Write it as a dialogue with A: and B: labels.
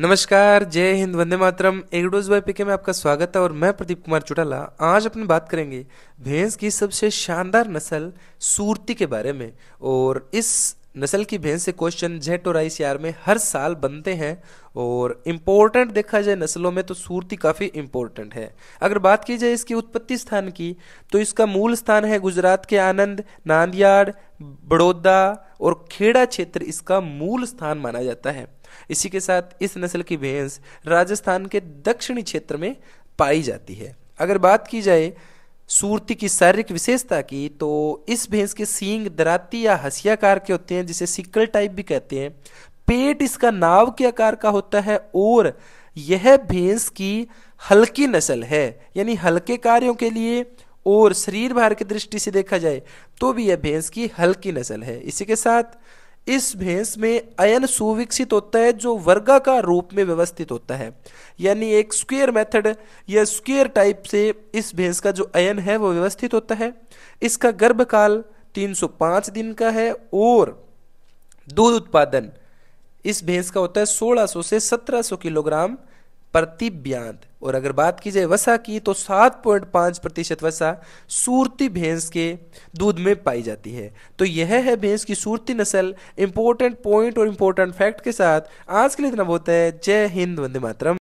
A: नमस्कार जय हिंद वंदे मातरम डोज बाय पीके में आपका स्वागत है और मैं प्रदीप कुमार चुटाला आज अपन बात करेंगे भैंस की सबसे शानदार नस्ल सूरती के बारे में और इस नस्ल की भैंस से क्वेश्चन जेट और आई में हर साल बनते हैं और इम्पोर्टेंट देखा जाए नस्लों में तो सूरती काफ़ी इम्पोर्टेंट है अगर बात की जाए इसकी उत्पत्ति स्थान की तो इसका मूल स्थान है गुजरात के आनंद नांदियाड़ बड़ौदा और खेड़ा क्षेत्र इसका मूल स्थान माना जाता है इसी के साथ इस नस्ल की भैंस राजस्थान के दक्षिणी क्षेत्र में पाई जाती है अगर बात की जाए सूरती की शारीरिक विशेषता की तो इस भैंस के सींग दराती या हसियाकार के होते हैं जिसे सिक्कल टाइप भी कहते हैं पेट इसका नाव के आकार का होता है और यह भैंस की हल्की नस्ल है यानी हल्के कार्यों के लिए और शरीर भार की दृष्टि से देखा जाए तो भी यह भैंस की हल्की नस्ल है इसी के साथ इस भैंस में अयन सुविकसित होता है जो वर्गा का रूप में व्यवस्थित होता है यानी एक स्क्वेयर मेथड या स्क्वेयर टाइप से इस भैंस का जो अयन है वो व्यवस्थित होता है इसका गर्भकाल 305 दिन का है और दूध उत्पादन इस भैंस का होता है 1600 से 1700 किलोग्राम प्रतिव्यांत और अगर बात की जाए वसा की तो सात पॉइंट पांच प्रतिशत वसा सूरती भैंस के दूध में पाई जाती है तो यह है भैंस की सूरती नस्ल इंपॉर्टेंट पॉइंट और इंपॉर्टेंट फैक्ट के साथ आज के लिए इतना बहुत है जय हिंद वंदे मातरम